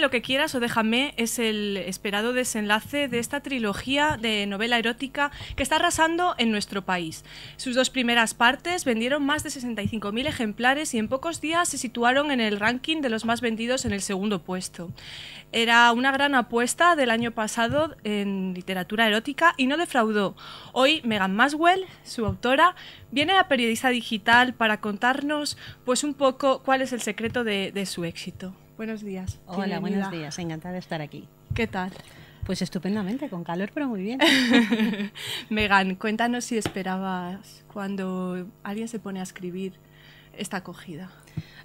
lo que quieras o déjame es el esperado desenlace de esta trilogía de novela erótica que está arrasando en nuestro país. Sus dos primeras partes vendieron más de 65.000 ejemplares y en pocos días se situaron en el ranking de los más vendidos en el segundo puesto. Era una gran apuesta del año pasado en literatura erótica y no defraudó. Hoy Megan Maswell, su autora, viene a Periodista Digital para contarnos pues un poco cuál es el secreto de su éxito. Buenos días. Hola, buenos días. Encantada de estar aquí. ¿Qué tal? Pues estupendamente, con calor, pero muy bien. Megan, cuéntanos si esperabas cuando alguien se pone a escribir esta acogida.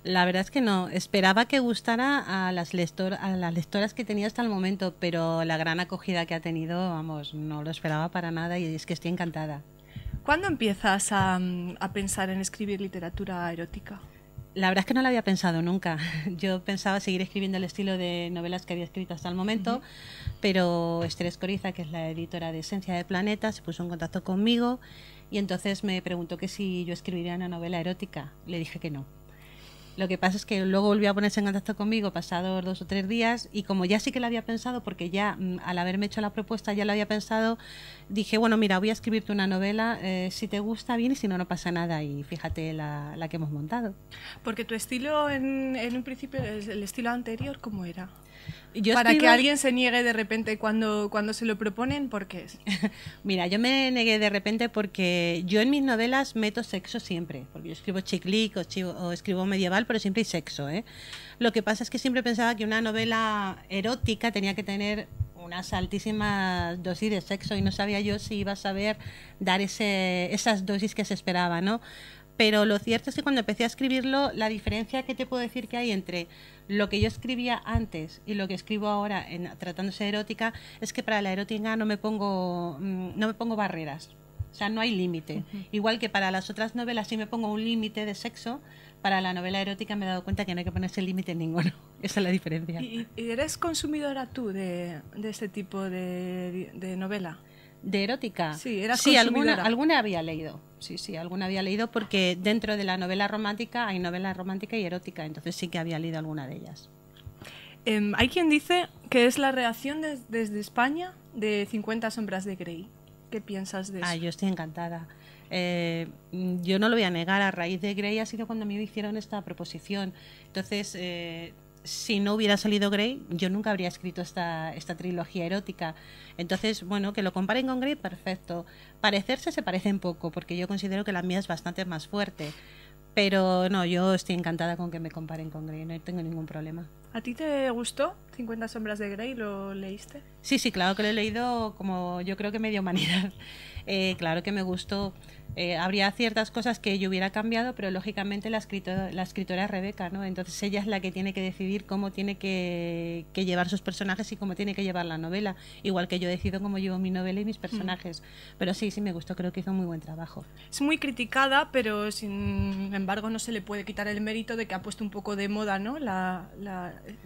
La verdad es que no. Esperaba que gustara a las, lectoras que tenía hasta el momento, pero la gran acogida que ha tenido, vamos, no lo esperaba para nada y es que estoy encantada. ¿Cuándo empiezas a mm, pensar en escribir literatura erótica? la verdad es que no lo había pensado nunca. Yo pensaba seguir escribiendo el estilo de novelas que había escrito hasta el momento, pero Esther Escoriza, que es la editora de Esencia de Planeta, se puso en contacto conmigo y entonces me preguntó que si yo escribiría una novela erótica. Le dije que no. Lo que pasa es que luego volvió a ponerse en contacto conmigo pasados dos o tres días y como ya sí que lo había pensado, porque ya mm, al haberme hecho la propuesta ya lo había pensado, dije, bueno, mira, voy a escribirte una novela, eh, si te gusta bien y si no, no pasa nada y fíjate la, la que hemos montado. Porque tu estilo en, en un principio, el estilo anterior, ¿cómo era? Yo para que alguien se niegue de repente cuando, cuando se lo proponen, ¿por qué es? Mira, yo me negué de repente porque yo en mis novelas meto sexo siempre, porque yo escribo chiclic o, o escribo medieval, pero siempre hay sexo, ¿eh? Lo que pasa es que siempre pensaba que una novela erótica tenía que tener unas altísimas dosis de sexo y no sabía yo si iba a saber dar ese, esas dosis que se esperaba, ¿no? Pero lo cierto es que cuando empecé a escribirlo, la diferencia que te puedo decir que hay entre lo que yo escribía antes y lo que escribo ahora en, tratándose de erótica es que para la erótica no me pongo, mm, no me pongo barreras. O sea, no hay límite. Igual que para las otras novelas sí me pongo un límite de sexo, para la novela erótica me he dado cuenta que no hay que ponerse límite en ninguno. Esa es la diferencia. ¿Y, eres consumidora tú de, este tipo de, novela? ¿De erótica? Sí, eras sí alguna, había leído. Sí, sí, alguna había leído porque dentro de la novela romántica hay novela romántica y erótica, entonces sí que había leído alguna de ellas. Em, hay quien dice que es la reacción desde España de 50 sombras de Grey. ¿Qué piensas de Ah, yo estoy encantada. Eh, yo no lo voy a negar, a raíz de Grey ha sido cuando me hicieron esta proposición. Entonces, eh, si no hubiera salido Grey, yo nunca habría escrito esta, esta trilogía erótica. Entonces, bueno, que lo comparen con Grey, perfecto. Parecerse se parecen poco, porque yo considero que la mía es bastante más fuerte pero no, yo estoy encantada con que me comparen con Grey, no tengo ningún problema. ¿A ti te gustó 50 sombras de Grey? ¿Lo leíste? Sí, sí, claro que lo he leído como yo creo que medio humanidad. Eh, claro que me gustó. Eh, habría ciertas cosas que yo hubiera cambiado, pero lógicamente la, escritora, la escritora es Rebeca, ¿no? Entonces ella es la que tiene que decidir cómo tiene que, llevar sus personajes y cómo tiene que llevar la novela, igual que yo decido cómo llevo mi novela y mis mm. personajes. Pero sí, sí me gustó, creo que hizo un muy buen trabajo. Es muy criticada, pero sin embargo no se le puede quitar el mérito de que ha puesto un poco de moda, ¿no? La,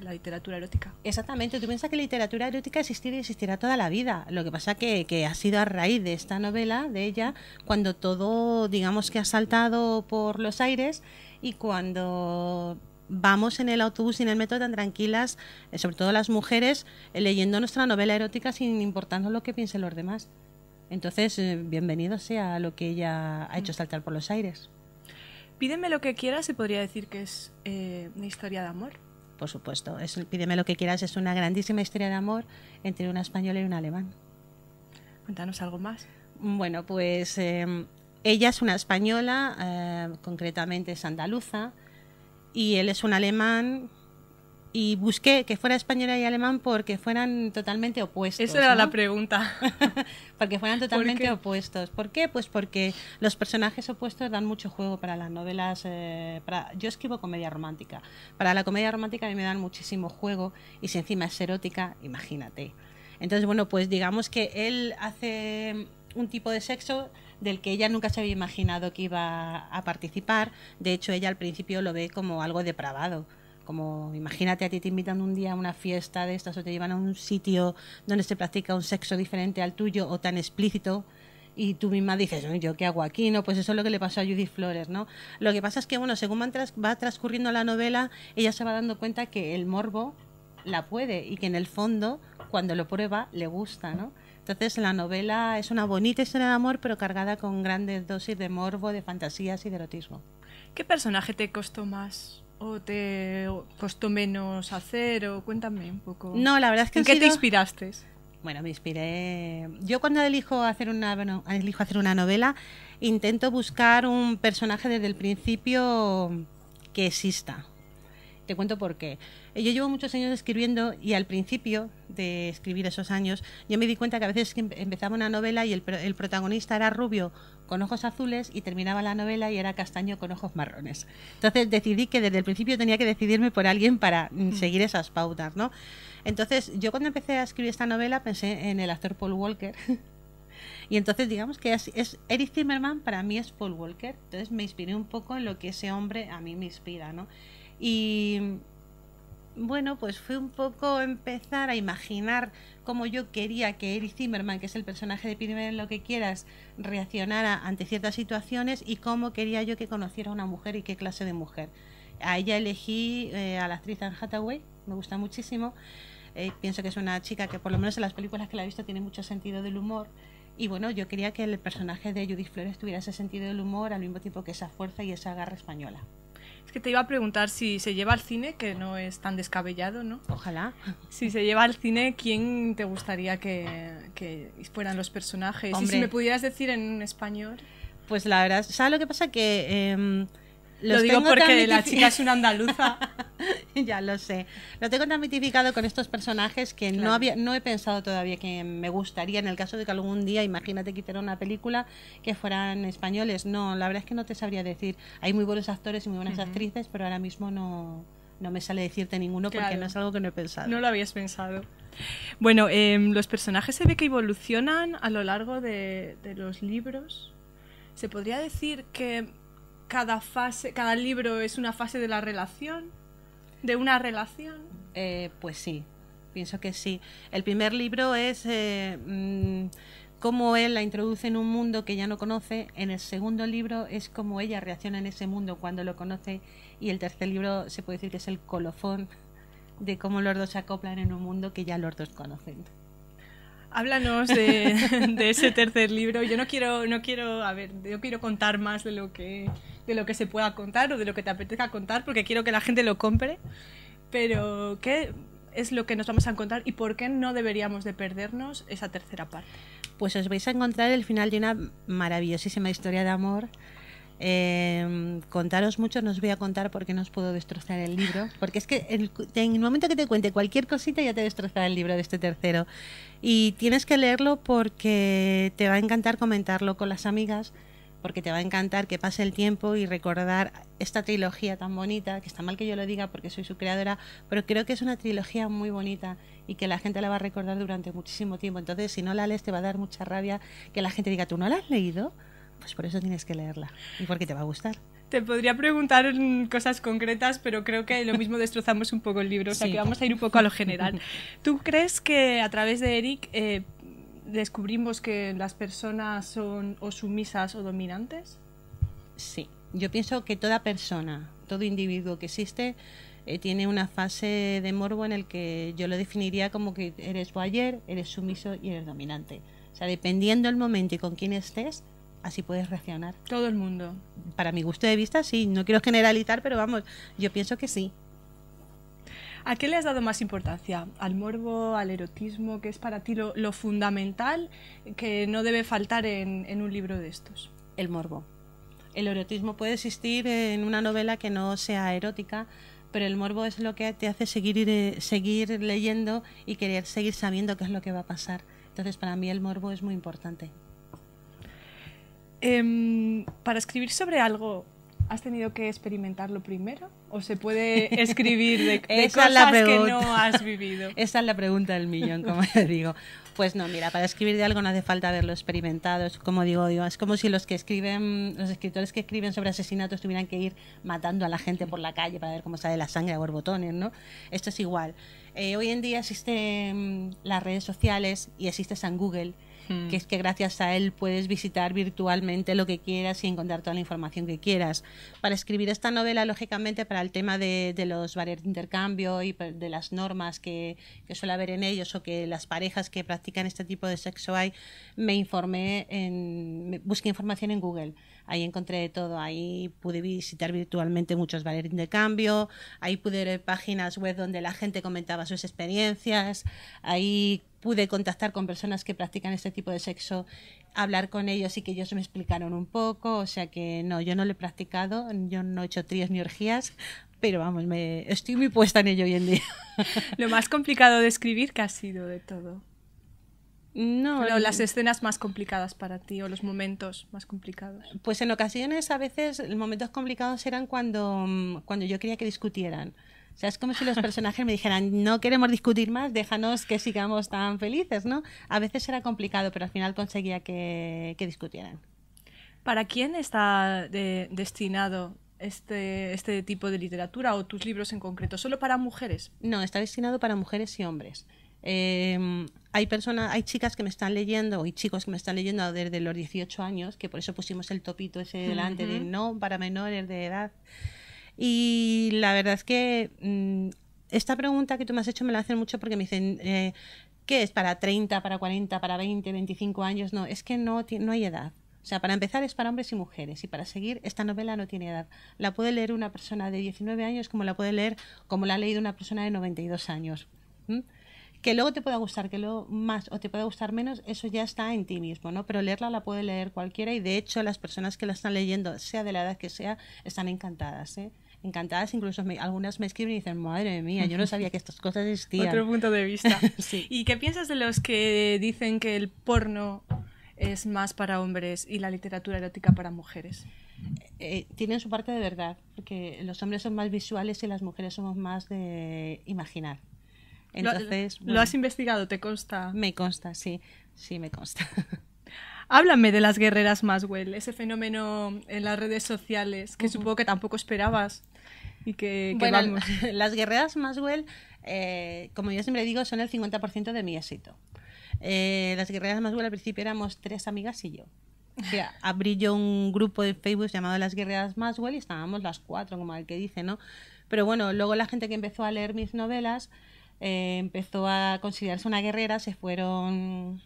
literatura erótica. Exactamente, tú piensas que la literatura erótica existirá y existirá toda la vida. Lo que pasa que, que ha sido a raíz de esta novela de ella cuando todo digamos que ha saltado por los aires y cuando vamos en el autobús y en el metro tan tranquilas, eh, sobre todo las mujeres, eh, leyendo nuestra novela erótica sin importarnos lo que piensen los demás. Entonces, eh, bienvenido sea lo que ella ha hecho mm. saltar por los aires. Pídeme lo que quieras y podría decir que es una historia de amor. Por supuesto, es, Pídeme lo que quieras es una grandísima historia de amor entre una española y un alemán. Cuéntanos algo más. Bueno, pues em, ella es una española, eh, concretamente es andaluza, y él es un alemán. Y busqué que fuera española y alemán porque fueran totalmente opuestos. Esa era la pregunta. porque fueran totalmente opuestos. ¿Por qué? Pues porque los personajes opuestos dan mucho juego para las novelas. Eh, para... Yo escribo comedia romántica. Para la comedia romántica a mí me dan muchísimo juego y si encima es erótica, imagínate. Entonces, bueno, pues digamos que él hace un tipo de sexo del que ella nunca se había imaginado que iba a participar. De hecho, ella al principio lo ve como algo depravado. Como imagínate a ti te invitan un día a una fiesta de estas o te llevan a un sitio donde se practica un sexo diferente al tuyo o tan explícito y tú misma dices, yo qué hago aquí, ¿no? Pues eso es lo que le pasó a Judith Flores, ¿no? Lo que pasa es que, bueno, según va transcurriendo la novela, ella se va dando cuenta que el morbo la puede y que en el fondo, cuando lo prueba, le gusta, ¿no? Entonces la novela es una bonita historia de amor, pero cargada con grandes dosis de morbo, de fantasías y de erotismo. ¿Qué personaje te costó más? ¿O te costó menos hacer? O cuéntame un poco. No, la verdad es que. ¿En qué te inspiraste? Bueno, me inspiré. Yo cuando elijo hacer una elijo hacer una novela, intento buscar un personaje desde el principio que exista. Te cuento por qué. Eh, yo llevo muchos años escribiendo y al principio de escribir esos años yo me di cuenta que a veces empezaba una novela y el, protagonista era rubio con ojos azules y terminaba la novela y era castaño con ojos marrones. Entonces decidí que desde el principio tenía que decidirme por alguien para mm, mm. seguir esas pautas, ¿no? Entonces yo cuando empecé a escribir esta novela pensé en el actor Paul Walker. Y entonces digamos que es, Eric Zimmerman para mí es Paul Walker. Entonces me inspiré un poco en lo que ese hombre a mí me inspira, ¿no? Y bueno, pues fue un poco empezar a imaginar cómo yo quería que Eric Zimmerman, que es el personaje de Primer en lo que quieras, reaccionara ante ciertas situaciones y cómo quería yo que conociera a una mujer y qué clase de mujer. A ella elegí eh, a la actriz Anne Hathaway, me gusta muchísimo. Eh, pienso que es una chica que por lo menos en las películas que la he visto tiene mucho sentido del humor. Y bueno, yo quería que el personaje de Judith Flores tuviera ese sentido del humor al mismo tiempo que esa fuerza y esa garra española. Es que te iba a preguntar si se lleva al cine, que no es tan descabellado, ¿no? Ojalá. Si se lleva al cine, ¿quién te gustaría que, fueran los personajes? si me pudieras decir en español. Pues la verdad, ¿sabes lo que pasa? Que em, lo digo porque la chica es una andaluza. ya lo sé. Lo tengo tan mitificado con estos personajes que no, había, no he pensado todavía que me gustaría, en el caso de que algún día, imagínate que hiciera una película que fueran españoles. No, la verdad es que no te sabría decir. Hay muy buenos actores y muy buenas actrices, pero ahora mismo no, me sale decirte ninguno porque no es algo que no he pensado. No lo habías pensado. Bueno, em, los personajes se ve que evolucionan a lo largo de, de los libros. Se podría decir que cada fase, cada libro es una fase de la relación, de una relación. Eh, pues sí, pienso que sí. El primer libro es eh, mm, cómo él la introduce en un mundo que ya no conoce. En el segundo libro es cómo ella reacciona en ese mundo cuando lo conoce. Y el tercer libro se puede decir que es el colofón de cómo los dos se acoplan en un mundo que ya los dos conocen. Háblanos de, de ese tercer libro. Yo no quiero, no quiero, a ver, yo quiero contar más de lo que de lo que se pueda contar o de lo que te apetezca contar, porque quiero que la gente lo compre. Pero, ¿qué es lo que nos vamos a encontrar y por qué no deberíamos de perdernos esa tercera parte? Pues os vais a encontrar el final de una maravillosísima historia de amor. Em, contaros mucho, no os voy a contar porque no os puedo destrozar el libro, porque es que en el momento que te cuente cualquier cosita ya te destrozará el libro de este tercero. Y tienes que leerlo porque te va a encantar comentarlo con las amigas porque te va a encantar que pase el tiempo y recordar esta trilogía tan bonita, que está mal que yo lo diga porque soy su creadora, pero creo que es una trilogía muy bonita y que la gente la va a recordar durante muchísimo tiempo. Entonces, si no la lees, te va a dar mucha rabia que la gente diga, ¿tú no la has leído? Pues por eso tienes que leerla y porque te va a gustar. Te podría preguntar cosas concretas, pero creo que lo mismo destrozamos un poco el libro, o sea que vamos a ir un poco a lo general. ¿Tú crees que a través de Eric eh, descubrimos que las personas son o sumisas o dominantes? Sí, yo pienso que toda persona, todo individuo que existe, eh, tiene una fase de morbo en el que yo lo definiría como que eres ayer, eres sumiso y eres dominante. O sea, dependiendo el momento y con quién estés, así puedes reaccionar. Todo el mundo. Para mi gusto de vista, sí. No quiero generalizar, pero vamos, yo pienso que sí. ¿A qué le has dado más importancia? ¿Al morbo, al erotismo, que es para ti lo, fundamental que no debe faltar en, un libro de estos? El morbo. El erotismo puede existir en una novela que no sea erótica, pero el morbo es lo que te hace seguir, eh, seguir leyendo y querer seguir sabiendo qué es lo que va a pasar. Entonces, para mí el morbo es muy importante. Em, para escribir sobre algo ¿Has tenido que experimentarlo primero? ¿O se puede escribir de, cosas que no has vivido? Esa es la pregunta del millón, como te digo. Pues no, mira, para escribir de algo no hace falta haberlo experimentado. Es como digo, Dios, es como si los que escriben, los escritores que escriben sobre asesinatos tuvieran que ir matando a la gente por la calle para ver cómo sale la sangre a borbotones, ¿no? Esto es igual. Eh, hoy en día existen mm, las redes sociales y existe San Google que es que gracias a él puedes visitar virtualmente lo que quieras y encontrar toda la información que quieras. Para escribir esta novela, lógicamente, para el tema de, de los barrios de intercambio y de las normas que, que, suele haber en ellos o que las parejas que practican este tipo de sexo hay, me informé, en, busqué información en Google. Ahí encontré todo, ahí pude visitar virtualmente muchos barreras de intercambio, ahí pude ver páginas web donde la gente comentaba sus experiencias, ahí pude contactar con personas que practican este tipo de sexo, hablar con ellos y que ellos me explicaron un poco. O sea que no, yo no lo he practicado, yo no he hecho tríos ni orgías, pero vamos, me, estoy muy puesta en ello hoy en día. lo más complicado de escribir que ha sido de todo. No, no, las escenas más complicadas para ti o los momentos más complicados. Pues en ocasiones a veces los momentos complicados eran cuando, mm, cuando yo quería que discutieran. O sea, es como si los personajes me dijeran, no queremos discutir más, déjanos que sigamos tan felices, ¿no? A veces era complicado, pero al final conseguía que, que discutieran. ¿Para quién está eh, destinado este, este tipo de literatura o tus libros en concreto? ¿Solo para mujeres? No, está destinado para mujeres y hombres. Em, hay personas, hay chicas que me están leyendo y chicos que me están leyendo desde los 18 años, que por eso pusimos el topito ese delante de no para menores de edad. Y la verdad es que mm, esta pregunta que tú me has hecho me la hacen mucho porque me dicen, eh, ¿qué es para 30, para 40, para 20, 25 años? No, es que no, hay edad. O sea, para empezar es para hombres y mujeres y para seguir esta novela no tiene edad. La puede leer una persona de 19 años como la puede leer como la ha leído una persona de 92 años. Que luego te pueda gustar, que luego más o te pueda gustar menos, eso ya está en ti mismo, ¿no? Pero leerla la puede leer cualquiera y de hecho las personas que la están leyendo, sea de la edad que sea, están encantadas, ¿eh? encantadas, incluso algunas me escriben y dicen, madre mía, yo no sabía que estas cosas existían. Otro punto de vista. sí. ¿Y qué piensas de los que dicen que el porno es más para hombres y la literatura erótica para mujeres? Eh, eh, tienen su parte de verdad, porque los hombres son más visuales y las mujeres somos más de imaginar. Entonces, ¿lo has investigado? ¿Te consta? Me consta, sí, sí, me consta. Háblame de las guerreras Maswell, ese fenómeno en las redes sociales que supongo que tampoco esperabas. Y que, bueno, las guerreras Maswell, eh, como yo siempre digo, son el 50% de mi éxito. Eh, las guerreras Maswell al principio éramos tres amigas y yo. O sea, abrí yo un grupo de Facebook llamado Las Guerreras Maswell y estábamos las cuatro, como el que dice, ¿no? Pero bueno, luego la gente que empezó a leer mis novelas eh, empezó a considerarse una guerrera, se fueron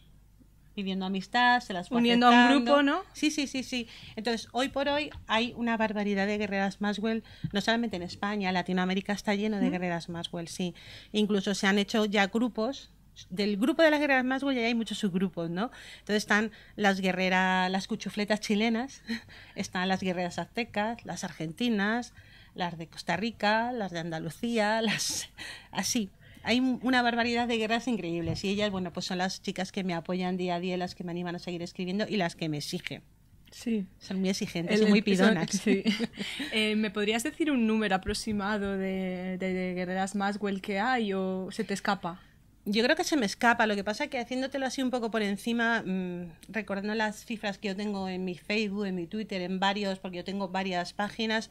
pidiendo amistad, se las fue Uniendo a un grupo, ¿no? Sí, sí, sí, sí. Entonces, hoy por hoy hay una barbaridad de guerreras Maxwell, no solamente en España, Latinoamérica está lleno de guerreras Maxwell, sí. Incluso se han hecho ya grupos del grupo de las guerreras Maxwell ya hay muchos subgrupos, ¿no? Entonces están las guerreras, las cuchufletas chilenas, están las guerreras aztecas, las argentinas, las de Costa Rica, las de Andalucía, las así hay una barbaridad de guerras increíbles y ellas, bueno, pues son las chicas que me apoyan día a día, las que me animan a seguir escribiendo y las que me exigen. Sí. Son muy exigentes muy pidonas. Eh, ¿Me podrías decir un número aproximado de, de, más o que hay o se te escapa? Yo creo que se me escapa, lo que pasa es que haciéndotelo así un poco por encima, mm, recordando las cifras que yo tengo en mi Facebook, en mi Twitter, en varios, porque yo tengo varias páginas,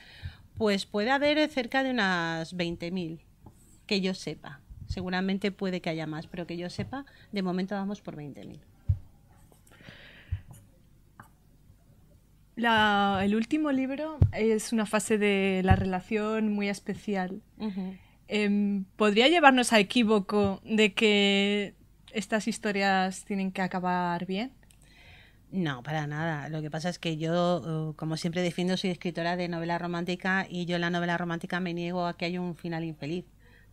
pues puede haber cerca de unas 20.000, que yo sepa. Seguramente puede que haya más, pero que yo sepa, de momento vamos por 20.000. el último libro es una fase de la relación muy especial. Em, ¿Podría llevarnos a equívoco de que estas historias tienen que acabar bien? No, para nada. Lo que pasa es que yo, eh, como siempre defiendo, soy escritora de novela romántica y yo en la novela romántica me niego a que haya un final infeliz.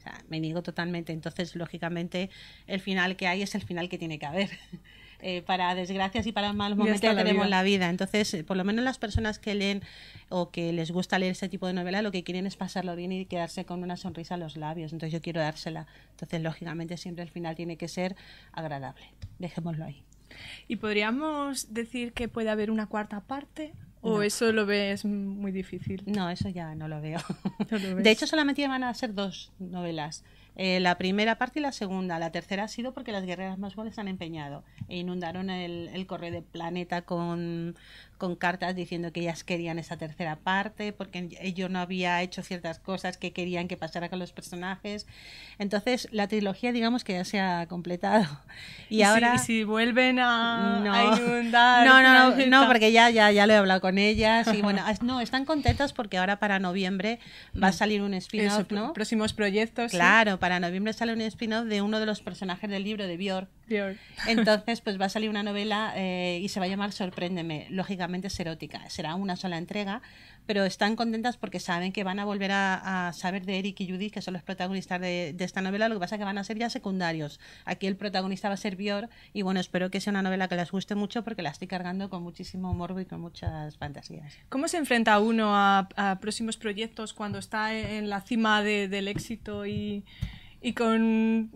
O sea, me niego totalmente. Entonces, lógicamente, el final que hay es el final que tiene que haber. Eh, para desgracias y para malos momentos que tenemos la vida. Entonces, eh, por lo menos las personas que leen o que les gusta leer este tipo de novela, lo que quieren es pasarlo bien y quedarse con una sonrisa en los labios. Entonces, yo quiero dársela. Entonces, lógicamente, siempre el final tiene que ser agradable. Dejémoslo ahí. ¿Y podríamos decir que puede haber una cuarta parte? ¿O eso lo ves muy difícil? No, eso ya no lo veo. de hecho, solamente van a ser dos novelas. Eh, la primera parte y la segunda. La tercera ha sido porque las guerreras más buenas han empeñado e inundaron el, correo de Planeta con, cartas diciendo que ellas querían esa tercera parte, porque ellos no había hecho ciertas cosas que querían que pasara con los personajes. Entonces, la trilogía, digamos que ya se ha completado. Y, ahora. Si, si vuelven a, inundar. No, no, no, porque ya, ya, ya lo he hablado con ellas. Y bueno, no, están contentas porque ahora para noviembre va a mm. salir un spin-off, ¿no? Próximos proyectos. Claro, para noviembre sale un spin-off de uno de los personajes del libro de Björk. Entonces, pues va a salir una novela eh, y se va a llamar Sorpréndeme. Lógicamente es erótica. Será una sola entrega, pero están contentas porque saben que van a volver a, saber de Eric y Judith, que son los protagonistas de, esta novela, lo que pasa es que van a ser ya secundarios. Aquí el protagonista va a ser Bior y bueno, espero que sea una novela que les guste mucho porque la estoy cargando con muchísimo morbo y con muchas fantasías. ¿Cómo se enfrenta uno a, próximos proyectos cuando está en la cima del éxito y con un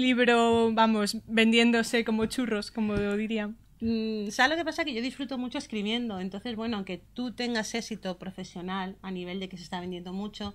libro, vamos, vendiéndose como churros, como dirían? Mm, ¿Sabes lo que pasa? Que yo disfruto mucho escribiendo. Entonces, bueno, aunque tú tengas éxito profesional a nivel de que se está vendiendo mucho,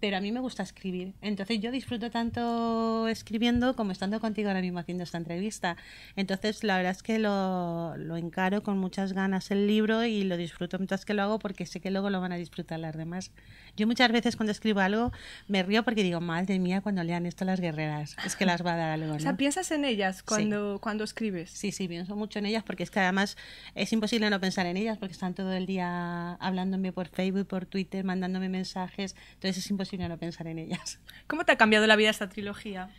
pero a mí me gusta escribir. Entonces yo disfruto tanto escribiendo como estando contigo ahora mismo haciendo esta entrevista. Entonces la verdad es que lo, encaro con muchas ganas el libro y lo disfruto mientras que lo hago porque sé que luego lo van a disfrutar las demás. Yo muchas veces cuando escribo algo me río porque digo, madre mía, cuando lean esto las guerreras, es que las va a dar algo. O sea, piensas en ellas cuando, cuando escribes. Sí, sí, pienso mucho en ellas porque es que además es imposible no pensar en ellas porque están todo el día hablándome por Facebook, por Twitter, mandándome mensajes. Entonces es imposible a no pensar en ellas. ¿Cómo te ha cambiado la vida esta trilogía?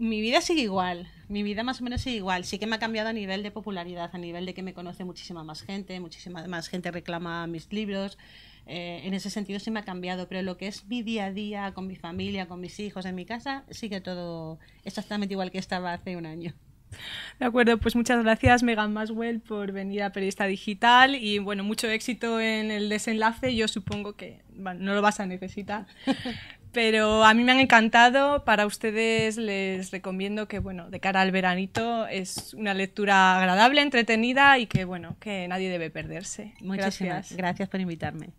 mi vida sigue igual, mi vida más o menos sigue igual. Sí que me ha cambiado a nivel de popularidad, a nivel de que me conoce muchísima más gente, muchísima más gente reclama mis libros. Eh, en ese sentido sí me ha cambiado, pero lo que es mi día a día con mi familia, con mis hijos, en mi casa, sigue todo exactamente igual que estaba hace un año. De acuerdo, pues muchas gracias Megan Maswell por venir a Periodista Digital y bueno, mucho éxito en el desenlace. Yo supongo que no lo vas a necesitar. Pero a mí me han encantado. Para ustedes les recomiendo que, bueno, de cara al veranito es una lectura agradable, entretenida y que, bueno, que nadie debe perderse. Muchísimas gracias, gracias por invitarme.